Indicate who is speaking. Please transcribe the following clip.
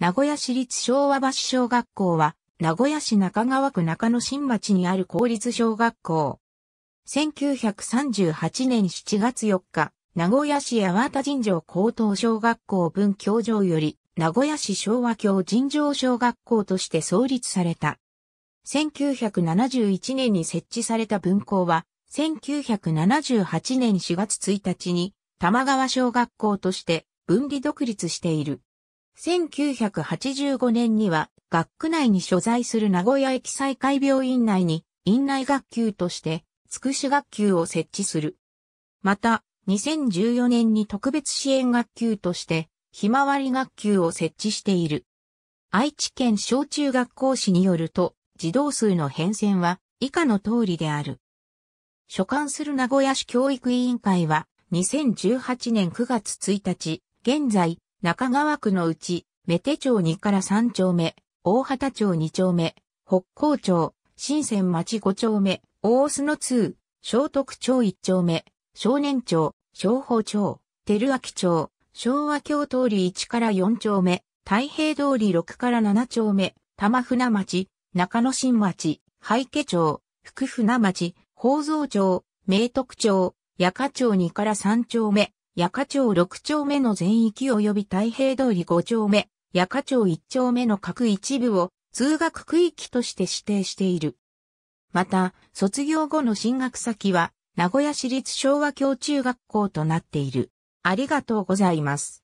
Speaker 1: 名古屋市立昭和橋小学校は、名古屋市中川区中野新町にある公立小学校。1938年7月4日、名古屋市八幡尋常高等小学校分教場より、名古屋市昭和教尋常小学校として創立された。1971年に設置された分校は、1978年4月1日に、玉川小学校として分離独立している。1985年には学区内に所在する名古屋駅再開病院内に院内学級としてつくし学級を設置する。また、2014年に特別支援学級としてひまわり学級を設置している。愛知県小中学校史によると、児童数の変遷は以下の通りである。所管する名古屋市教育委員会は2018年9月1日、現在、中川区のうち、メテ町2から3丁目、大畑町2丁目、北港町、新鮮町5丁目、大須野2、聖徳町1丁目、少年町、昭法町、照明町、昭和京通り1から4丁目、太平通り6から7丁目、玉船町、中野新町、廃家町、福船町、宝蔵町、明徳町、八賀町2から3丁目、八賀町6丁目の全域及び太平通り5丁目、八賀町1丁目の各一部を通学区域として指定している。また、卒業後の進学先は、名古屋市立昭和教中学校となっている。ありがとうございます。